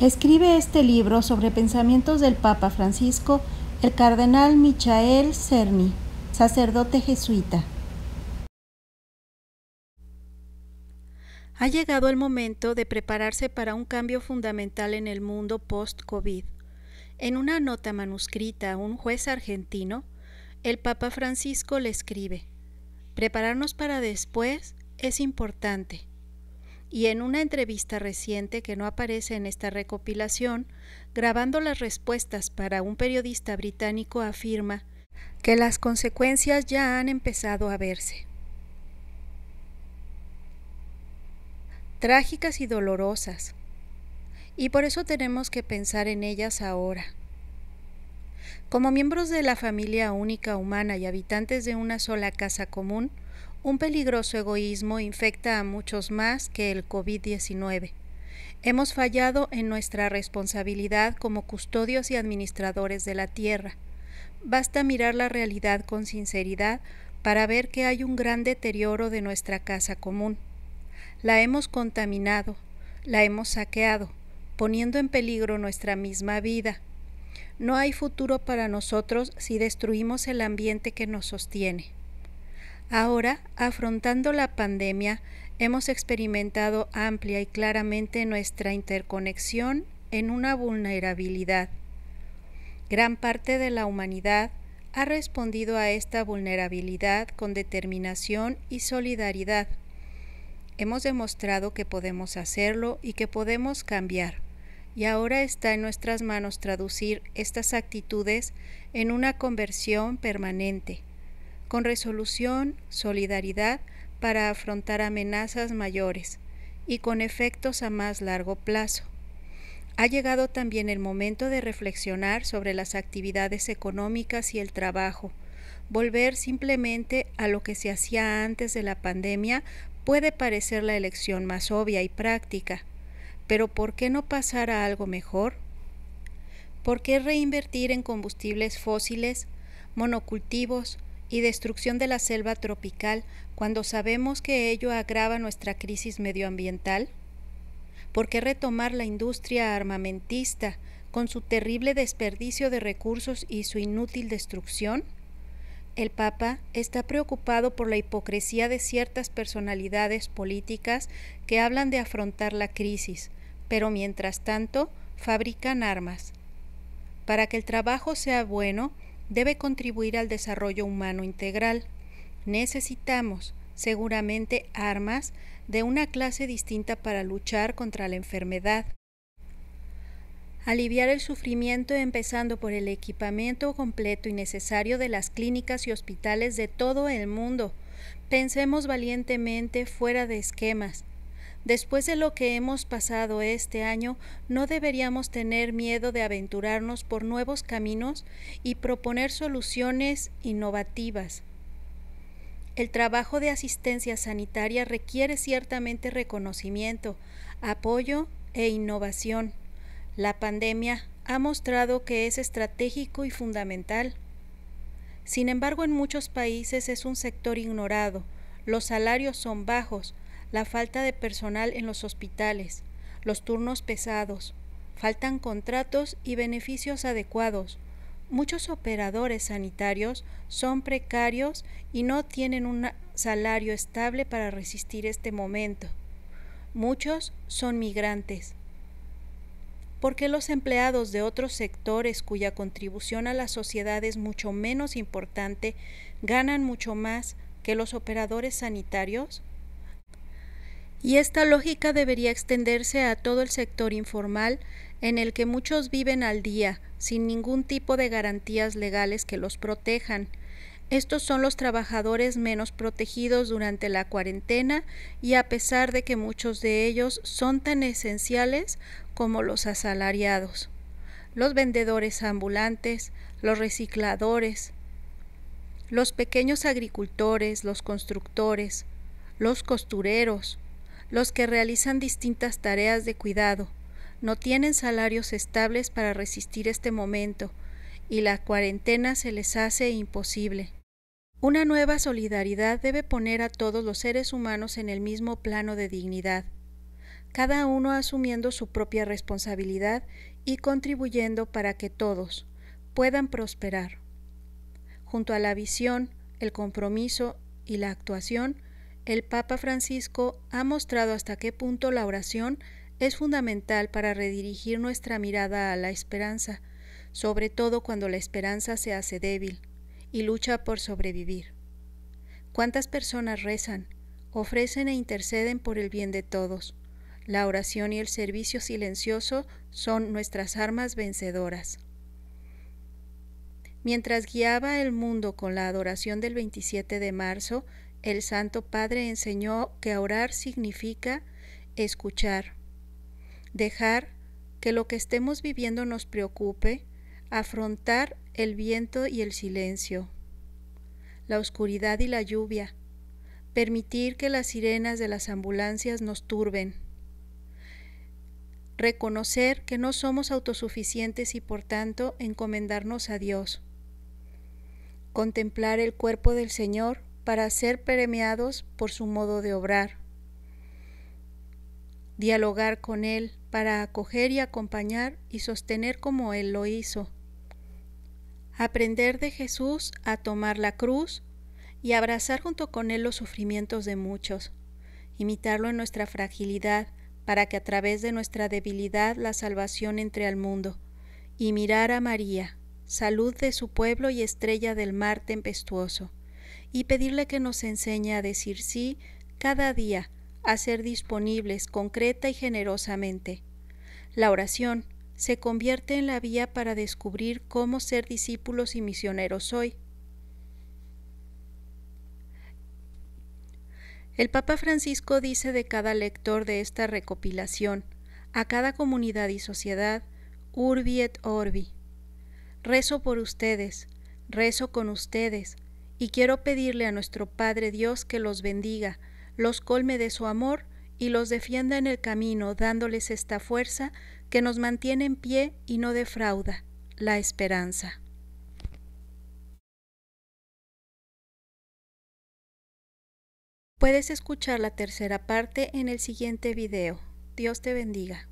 Escribe este libro sobre pensamientos del Papa Francisco el cardenal Michael Cerny, sacerdote jesuita. Ha llegado el momento de prepararse para un cambio fundamental en el mundo post-COVID. En una nota manuscrita a un juez argentino, el Papa Francisco le escribe, Prepararnos para después es importante y en una entrevista reciente que no aparece en esta recopilación, grabando las respuestas para un periodista británico afirma que las consecuencias ya han empezado a verse. Trágicas y dolorosas. Y por eso tenemos que pensar en ellas ahora. Como miembros de la familia única humana y habitantes de una sola casa común, un peligroso egoísmo infecta a muchos más que el COVID-19. Hemos fallado en nuestra responsabilidad como custodios y administradores de la tierra. Basta mirar la realidad con sinceridad para ver que hay un gran deterioro de nuestra casa común. La hemos contaminado, la hemos saqueado, poniendo en peligro nuestra misma vida. No hay futuro para nosotros si destruimos el ambiente que nos sostiene. Ahora, afrontando la pandemia, hemos experimentado amplia y claramente nuestra interconexión en una vulnerabilidad. Gran parte de la humanidad ha respondido a esta vulnerabilidad con determinación y solidaridad. Hemos demostrado que podemos hacerlo y que podemos cambiar, y ahora está en nuestras manos traducir estas actitudes en una conversión permanente con resolución, solidaridad para afrontar amenazas mayores y con efectos a más largo plazo. Ha llegado también el momento de reflexionar sobre las actividades económicas y el trabajo. Volver simplemente a lo que se hacía antes de la pandemia puede parecer la elección más obvia y práctica, pero ¿por qué no pasar a algo mejor? ¿Por qué reinvertir en combustibles fósiles, monocultivos, y destrucción de la selva tropical cuando sabemos que ello agrava nuestra crisis medioambiental? ¿Por qué retomar la industria armamentista con su terrible desperdicio de recursos y su inútil destrucción? El Papa está preocupado por la hipocresía de ciertas personalidades políticas que hablan de afrontar la crisis, pero mientras tanto fabrican armas. Para que el trabajo sea bueno, debe contribuir al desarrollo humano integral. Necesitamos, seguramente, armas de una clase distinta para luchar contra la enfermedad. Aliviar el sufrimiento empezando por el equipamiento completo y necesario de las clínicas y hospitales de todo el mundo. Pensemos valientemente fuera de esquemas, Después de lo que hemos pasado este año, no deberíamos tener miedo de aventurarnos por nuevos caminos y proponer soluciones innovativas. El trabajo de asistencia sanitaria requiere ciertamente reconocimiento, apoyo e innovación. La pandemia ha mostrado que es estratégico y fundamental. Sin embargo, en muchos países es un sector ignorado, los salarios son bajos, la falta de personal en los hospitales, los turnos pesados, faltan contratos y beneficios adecuados. Muchos operadores sanitarios son precarios y no tienen un salario estable para resistir este momento. Muchos son migrantes. ¿Por qué los empleados de otros sectores cuya contribución a la sociedad es mucho menos importante ganan mucho más que los operadores sanitarios? Y esta lógica debería extenderse a todo el sector informal en el que muchos viven al día, sin ningún tipo de garantías legales que los protejan. Estos son los trabajadores menos protegidos durante la cuarentena y a pesar de que muchos de ellos son tan esenciales como los asalariados, los vendedores ambulantes, los recicladores, los pequeños agricultores, los constructores, los costureros, los que realizan distintas tareas de cuidado, no tienen salarios estables para resistir este momento, y la cuarentena se les hace imposible. Una nueva solidaridad debe poner a todos los seres humanos en el mismo plano de dignidad, cada uno asumiendo su propia responsabilidad y contribuyendo para que todos puedan prosperar. Junto a la visión, el compromiso y la actuación, el Papa Francisco ha mostrado hasta qué punto la oración es fundamental para redirigir nuestra mirada a la esperanza, sobre todo cuando la esperanza se hace débil y lucha por sobrevivir. ¿Cuántas personas rezan, ofrecen e interceden por el bien de todos? La oración y el servicio silencioso son nuestras armas vencedoras. Mientras guiaba el mundo con la adoración del 27 de marzo, el Santo Padre enseñó que orar significa escuchar, dejar que lo que estemos viviendo nos preocupe, afrontar el viento y el silencio, la oscuridad y la lluvia, permitir que las sirenas de las ambulancias nos turben, reconocer que no somos autosuficientes y por tanto encomendarnos a Dios, contemplar el cuerpo del Señor para ser premiados por su modo de obrar. Dialogar con Él para acoger y acompañar y sostener como Él lo hizo. Aprender de Jesús a tomar la cruz y abrazar junto con Él los sufrimientos de muchos. Imitarlo en nuestra fragilidad para que a través de nuestra debilidad la salvación entre al mundo. Y mirar a María, salud de su pueblo y estrella del mar tempestuoso y pedirle que nos enseñe a decir sí cada día, a ser disponibles concreta y generosamente. La oración se convierte en la vía para descubrir cómo ser discípulos y misioneros hoy. El Papa Francisco dice de cada lector de esta recopilación, a cada comunidad y sociedad, Urbi et Orbi. Rezo por ustedes, rezo con ustedes, y quiero pedirle a nuestro Padre Dios que los bendiga, los colme de su amor y los defienda en el camino, dándoles esta fuerza que nos mantiene en pie y no defrauda, la esperanza. Puedes escuchar la tercera parte en el siguiente video. Dios te bendiga.